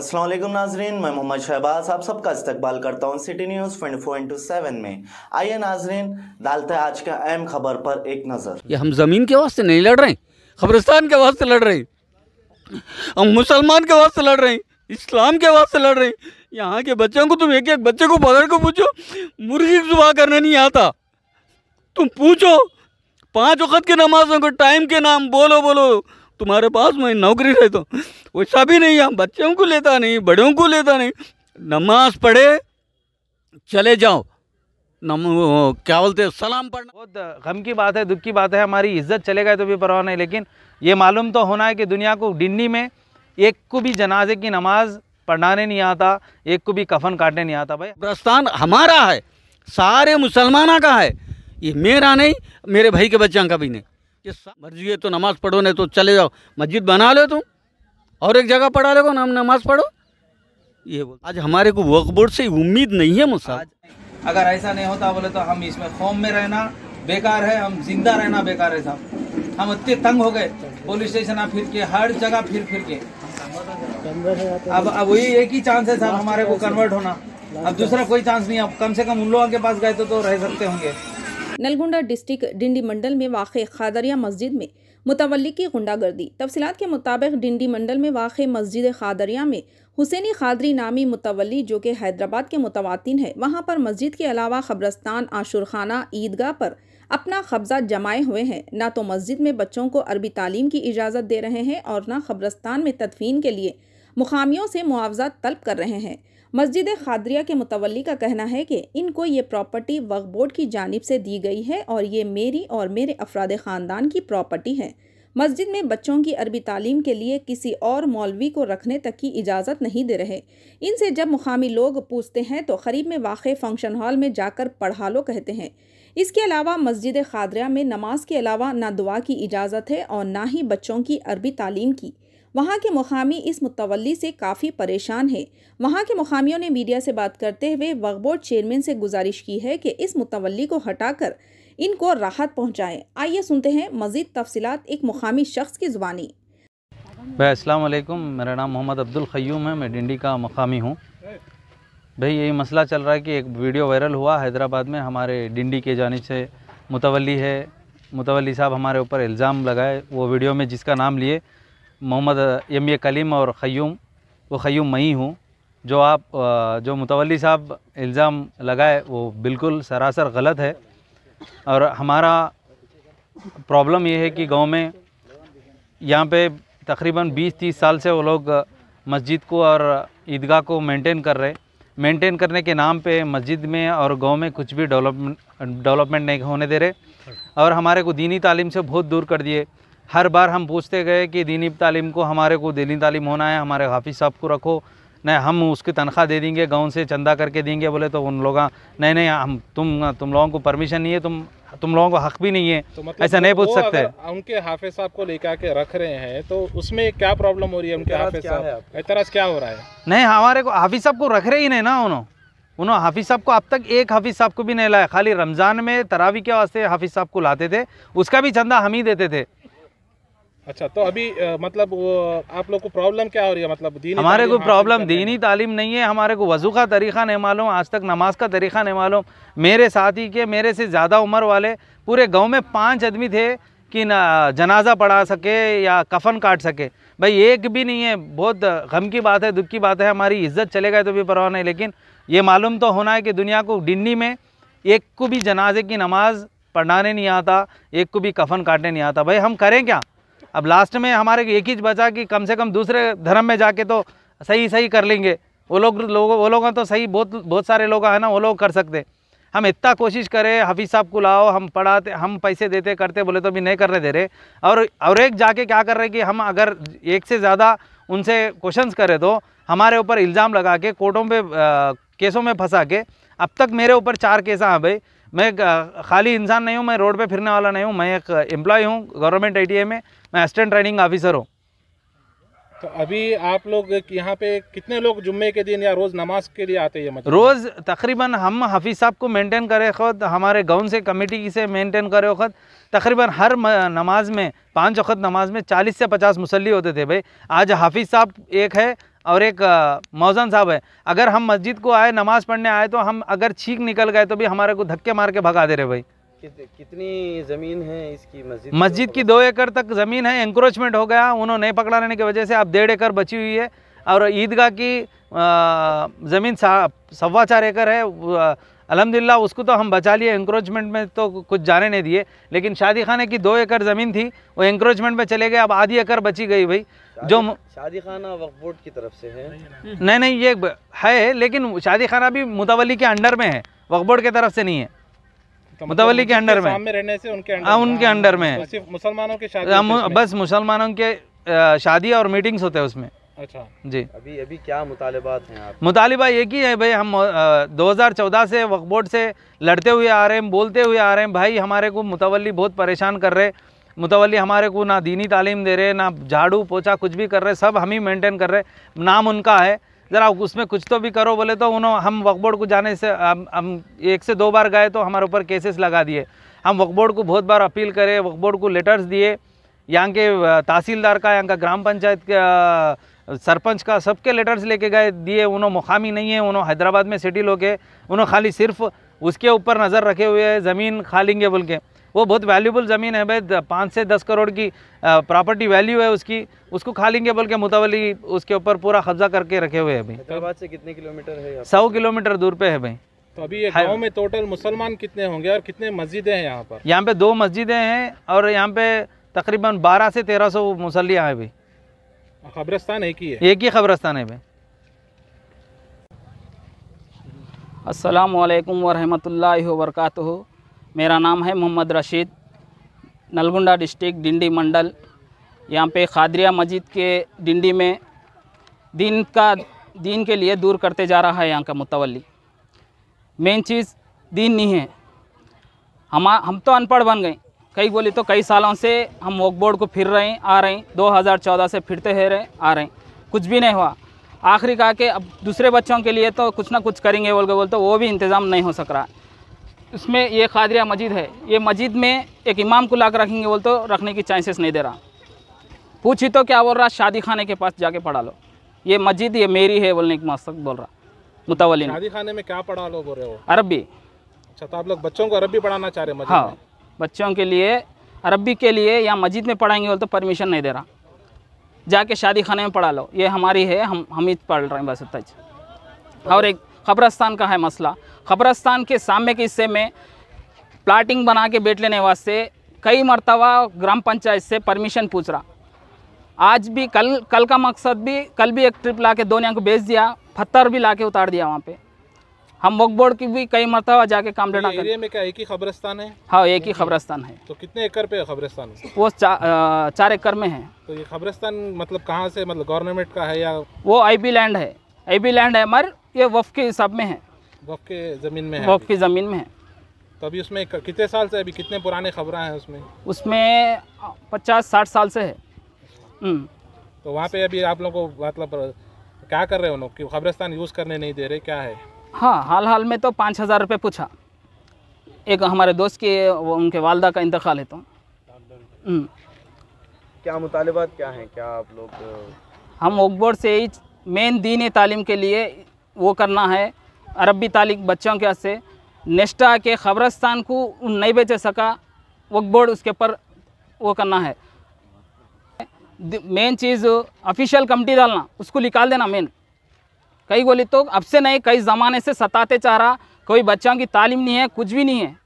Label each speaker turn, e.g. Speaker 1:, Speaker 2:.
Speaker 1: असलम नाजरीन मैं मोहम्मद शहबाज आप सबका इस्तकबाल करता हूँ city news twenty four into seven में आइए नाजरीन डालते हैं आज का अहम खबर पर एक नज़र ये हम ज़मीन के वास्ते नहीं लड़ रहे खबरस्तान के वास्ते लड़ रहे हम मुसलमान के वास्ते लड़ रहे इस्लाम के वास्ते लड़ रहे यहाँ के बच्चों को तुम एक एक बच्चे को पकड़ को पूछो मुर्गी जुबा करने नहीं आता तुम पूछो पाँच वक्त की नमाजों को टाइम के नाम बोलो बोलो तुम्हारे पास मैं नौकरी रहता हूँ वो सभी नहीं हम बच्चों को लेता नहीं बड़ों को लेता नहीं नमाज पढ़े चले जाओ नम क्या बोलते हैं सलाम पढ़ना बहुत गम की बात है दुख की बात है हमारी इज्जत चले गए तो भी परवाह नहीं लेकिन ये मालूम तो होना है कि दुनिया को डिन्नी में एक को भी जनाजे की नमाज पढ़ाने नहीं आता एक को भी कफन काटने नहीं आता भाई प्रस्थान हमारा है सारे मुसलमाना का है ये मेरा नहीं मेरे भाई के बच्चों का भी नहीं ये मर्जी है तो नमाज़ पढ़ो नहीं तो चले जाओ मस्जिद बना लो तुम और एक जगह पढ़ा लेगो नाम नमाज़ पढ़ो ये बोल आज हमारे को वक बोर्ड से उम्मीद नहीं है मुझसे अगर ऐसा नहीं होता बोले तो हम इसमें कौम में रहना बेकार है हम जिंदा रहना बेकार है साहब हम इतने तंग हो गए पुलिस स्टेशन आ फिर के हर जगह फिर फिर के अब अब वही एक ही चांस है साहब हमारे को कन्वर्ट होना अब दूसरा कोई चांस नहीं अब कम से कम उन लोगों के पास गए तो, तो रह सकते होंगे
Speaker 2: नलगुंडा डिस्ट्रिक्ट डिंडी मंडल में वाक़ खादरिया मस्जिद में मुतवली की गुंडागर्दी तफसीत के मुताबिक डिंडी मंडल में वाक़ मस्जिद खादरिया में हुसैनी खादरी नामी मुतवली जो कि हैदराबाद के मुतवातिन है वहाँ पर मस्जिद के अलावा खबरस्तान आशुरखाना ईदगाह पर अपना कब्जा जमाए हुए हैं ना तो मस्जिद में बच्चों को अरबी तालीम की इजाज़त दे रहे हैं और ना खबरस्तान में तदफीन के लिए मुकामियों से मुआवजा तलब कर रहे हैं मस्जिद खादरिया के मुतवली का कहना है कि इनको ये प्रॉपर्टी वक् बोर्ड की जानब से दी गई है और ये मेरी और मेरे अफराद ख़ानदान की प्रॉपर्टी है मस्जिद में बच्चों की अरबी तालीम के लिए किसी और मौलवी को रखने तक की इजाज़त नहीं दे रहे इनसे जब मुकामी लोग पूछते हैं तो करीब में वाक़ फंक्शन हॉल में जाकर पढ़ा लो कहते हैं इसके अलावा मस्जिद खादरिया में नमाज के अलावा ना दुआ की इजाज़त है और ना ही बच्चों की अरबी तालीम की वहाँ के मुकामी इस मुतवली से काफ़ी परेशान है वहाँ के मुकामियों ने मीडिया से बात करते हुए वक़बोर्ड चेयरमैन से गुजारिश की है कि इस मुतवली को हटाकर इनको राहत पहुँचाएँ आइए सुनते हैं मज़ीद तफसीत एक मुकामी शख्स की ज़ुबानी
Speaker 1: भाई असलम मेरा नाम मोहम्मद अब्दुल खयूम है मैं डिंडी का मकामी हूँ भाई यही मसला चल रहा है कि एक वीडियो वायरल हुआ हैदराबाद में हमारे डिंडी के जाने से मुतवली है मुतवली साहब हमारे ऊपर इल्ज़ाम लगाए वो वीडियो में जिसका नाम लिए मोहम्मद एम ए कलीम और ख़यूम वो ख़यूम मई हूँ जो आप जो मुतवली साहब इल्ज़ाम लगाए वो बिल्कुल सरासर गलत है और हमारा प्रॉब्लम ये है कि गांव में यहाँ पे तकरीबन 20-30 साल से वो लोग मस्जिद को और ईदगाह को मेंटेन कर रहे मेंटेन करने के नाम पे मस्जिद में और गांव में कुछ भी डेवलपमेंट डेवलपमेंट नहीं होने दे रहे और हमारे को दीनी तालीम से बहुत दूर कर दिए हर बार हम पूछते गए कि दीनी तालीम को हमारे को दीनी तालीम होना है हमारे हाफिज़ साहब को रखो नहीं हम उसकी तनख्वाह दे देंगे गांव से चंदा करके देंगे बोले तो उन लोग नहीं नहीं हम तुम तुम लोगों को परमिशन नहीं है तुम तुम लोगों को हक भी नहीं है तो मतलब ऐसा नहीं पूछ सकते
Speaker 3: उनके हाफिज साहब को लेकर के रख रहे हैं तो उसमें क्या प्रॉब्लम हो रही है उनके हाफिज साहब एतराज क्या हो रहा है
Speaker 1: नहीं हमारे को हाफिज साहब को रख रहे ही नहीं ना उन्होंने उन्होंने हाफिज़ साहब को अब तक एक हाफिज़ साहब को भी नहीं लाया खाली रमज़ान में तरावी के वास्ते हाफिज़ साहब को लाते थे उसका भी चंदा हम ही देते थे
Speaker 3: अच्छा तो अभी आ, मतलब आप लोग को प्रॉब्लम क्या हो रही है मतलब दीनी हमारे को प्रॉब्लम
Speaker 1: दीनी तालीम नहीं है हमारे को वजू का तरीक़ा नहीं मालूम आज तक नमाज का तरीक़ा नहीं मालूम मेरे साथी के मेरे से ज़्यादा उम्र वाले पूरे गांव में पांच आदमी थे कि ना जनाजा पढ़ा सके या कफन काट सके भाई एक भी नहीं है बहुत गम की बात है दुख की बात है हमारी इज्जत चले गए तो भी परवाह नहीं लेकिन ये मालूम तो होना है कि दुनिया को डिन्नी में एक को भी जनाजे की नमाज पढ़ाने नहीं आता एक को भी कफन काटने नहीं आता भाई हम करें क्या अब लास्ट में हमारे एक ही बचा कि कम से कम दूसरे धर्म में जाके तो सही सही कर लेंगे वो लोग लोग वो लोग तो सही बहुत बहुत सारे लोग हैं ना वो लोग कर सकते हम इतना कोशिश करें हफीज़ साहब को लाओ हम पढ़ाते हम पैसे देते करते बोले तो भी नहीं करने दे रहे और और एक जाके क्या कर रहे कि हम अगर एक से ज़्यादा उनसे क्वेश्चंस करें तो हमारे ऊपर इल्ज़ाम लगा के कोर्टों पे आ, केसों में फंसा के अब तक मेरे ऊपर चार केस हैं भाई मैं खाली इंसान नहीं हूँ मैं रोड पे फिरने वाला नहीं हूँ मैं एक एम्प्लॉय हूँ गवर्नमेंट आई में मैं असिस्टेंट ट्रेनिंग ऑफिसर हूँ
Speaker 3: तो अभी आप लोग यहाँ पे कितने लोग जुम्मे के दिन या रोज़ नमाज के लिए आते हैं मतलब रोज़ तकरीबन हम हफीज़ साहब
Speaker 1: को मेंटेन करे खुद हमारे गाँव से कमेटी से मेंटेन करे खुद तकरीबन हर नमाज में पाँच वक्त नमाज में चालीस से पचास मुसल्ली होते थे भाई आज हाफिज़ साहब एक है और एक मौजन साहब है अगर हम मस्जिद को आए नमाज़ पढ़ने आए तो हम अगर छींक निकल गए तो भी हमारे को धक्के मार के भगा दे रहे भाई कितनी ज़मीन है इसकी मस्जिद मस्जिद की दो एकड़ तक ज़मीन है इंक्रोचमेंट हो गया उन्होंने नहीं पकड़ा रहने की वजह से अब डेढ़ एकड़ बची हुई है और ईदगाह की ज़मीन सवा चार एकड़ है अलहमदिल्ला उसको तो हम बचा लिए इंक्रोचमेंट में तो कुछ जाने नहीं दिए लेकिन शादी खाने की दो एकड़ ज़मीन थी वो इंक्रोचमेंट में चले गए अब आधी एकड़ बची गई भाई जो शादी खाना वक्फ बोर्ड की तरफ
Speaker 3: से है नहीं
Speaker 1: नहीं ये है लेकिन शादी खाना भी मुतवली के अंडर में है वक्फ बोर्ड की तरफ से नहीं है
Speaker 3: मुतवली के अंडर में रहने से उनके अंडर, आ, हाँ, उनके हाँ। अंडर में तो सिर्फ मुसलमानों के शादी बस
Speaker 1: मुसलमानों के शादी और मीटिंग्स होते हैं उसमें अच्छा जी अभी अभी क्या मुतालबात हैं आप मुतालबा ये की है भाई हम दो हज़ार चौदह से वक्फ बोर्ड से लड़ते हुए आ रहे हैं बोलते हुए आ रहे हैं भाई हमारे को मुतवली बहुत परेशान कर रहे मुतवली हमारे को ना दीनी तालीम दे रहे ना झाड़ू पोछा कुछ भी कर रहे सब हम ही मेंटेन कर रहे नाम उनका है ज़रा उसमें कुछ तो भी करो बोले तो उन्होंने हम वक्फ बोर्ड को जाने से हम हम एक से दो बार गए तो हमारे ऊपर केसेस लगा दिए हम वक्फ बोर्ड को बहुत बार अपील करे वक्फ बोर्ड को लेटर्स दिए यहाँ के तहसीलदार का यहाँ का ग्राम पंचायत का सरपंच का सबके लेटर्स लेके गए दिए उन्होंने मुकामी नहीं है उन्होंने हैदराबाद में सेटिल होके उन्होंने खाली सिर्फ उसके ऊपर नज़र रखे हुए है ज़मीन खा लेंगे बोल के वो बहुत वैल्यूबल ज़मीन है भाई पाँच से दस करोड़ की प्रॉपर्टी वैल्यू है उसकी उसको खा लेंगे बोल के मुतवली उसके ऊपर पूरा कब्जा करके रखे हुए हैं भाई
Speaker 3: हैदराबाद से कितने किलोमीटर है सौ
Speaker 1: किलोमीटर दूर पे है भाई
Speaker 3: तो अभी ये गांव में टोटल मुसलमान कितने होंगे और कितने मस्जिदें हैं यहाँ पर
Speaker 1: यहाँ पे दो मस्जिदें हैं और यहाँ पे तकरीबन बारह से तेरह सौ मुसलियाँ हैं भाई
Speaker 3: खबरस्तान एक ही है
Speaker 1: एक ही खबरस्तान है भाई असलकम
Speaker 4: वरहमल वर्क मेरा नाम है मोहम्मद रशीद नलगुंडा डिस्ट्रिक्ट डिंडी मंडल यहाँ पे खादरिया मस्जिद के डिंडी में दीन का दीन के लिए दूर करते जा रहा है यहाँ का मुतवली मेन चीज़ दीन नहीं है हम हम तो अनपढ़ बन गए कई बोली तो कई सालों से हम वॉक बोर्ड को फिर रहे हैं आ रहे हैं 2014 से फिरते तो है रहे आ रहे हैं कुछ भी नहीं हुआ आखिरी कहा कि अब दूसरे बच्चों के लिए तो कुछ ना कुछ करेंगे बोल के बोलते तो वो भी इंतज़ाम नहीं हो सक रहा इसमें ये खादरिया मस्जिद है ये मस्जिद में एक इमाम को लाकर रखेंगे बोल तो रखने की चांसेस नहीं दे रहा पूछी तो क्या बोल रहा शादी खाने के पास जाके पढ़ा लो ये मस्जिद ये मेरी है बोलने एक मस्त बोल रहा मुतवली शादी
Speaker 3: खाने में क्या पढ़ा लो बोल रहे हो अरबी अच्छा तो आप लोग बच्चों को अरबी पढ़ाना चाह रहे हैं हाँ
Speaker 4: बच्चों के लिए अरबी के लिए या मस्जिद में पढ़ाएंगे बोल तो परमिशन नहीं दे रहा जाके शादी खाने में पढ़ा लो ये हमारी है हम हम ही पढ़ रहे हैं बस इतना और एक खबरस्तान का है मसला खबरस्तान के सामने के हिस्से में प्लाटिंग बना के बैठ लेने वास्ते कई मरतबा ग्राम पंचायत से परमिशन पूछ रहा आज भी कल कल का मकसद भी कल भी एक ट्रिप ला के दोनिया को बेच दिया पत्थर भी ला के उतार दिया वहाँ पे हम वक बोर्ड की भी कई मरतबा जाके लेना तो एरिया
Speaker 3: में क्या एक ही खबरस्तान है
Speaker 4: हाँ एक ही खबरस्तान है
Speaker 3: तो कितने एकड़ पे है खबरस्तान
Speaker 4: वो चा, आ, चार एकड़ में है
Speaker 3: तो ये खबरस्तान मतलब कहाँ से मतलब गवर्नमेंट का है या
Speaker 4: वो आई लैंड है आई लैंड है हमारे ये वफ के हिसाब में है
Speaker 3: वफ के ज़मीन में वफ
Speaker 4: की ज़मीन में है
Speaker 3: तो अभी उसमें कितने साल से अभी कितने पुराने खबर हैं उसमें
Speaker 4: उसमें पचास साठ साल से है हम्म।
Speaker 3: तो वहाँ पे अभी आप लोगों को मतलब क्या कर रहे हो लोग कि खबरस्तान यूज़ करने नहीं दे रहे क्या है
Speaker 4: हाँ हाल हाल में तो पाँच हज़ार रुपये पूछा एक हमारे दोस्त के वो उनके वालदा का इंतकाल है तो हम्म।
Speaker 1: क्या मुतालबात क्या हैं क्या आप लोग
Speaker 4: हम ओकबोर्ड से ही मेन दीन तालीम के लिए वो करना है अरबी तालिक बच्चों के से नेस्टा के खबरस्तान को नहीं बेच सका वो बोर्ड उसके ऊपर वो करना है मेन चीज़ ऑफिशियल कमेटी डालना उसको निकाल देना मेन कई बोली तो अब से नहीं कई ज़माने से सताते चाह रहा कोई बच्चों की तालीम नहीं है कुछ भी नहीं है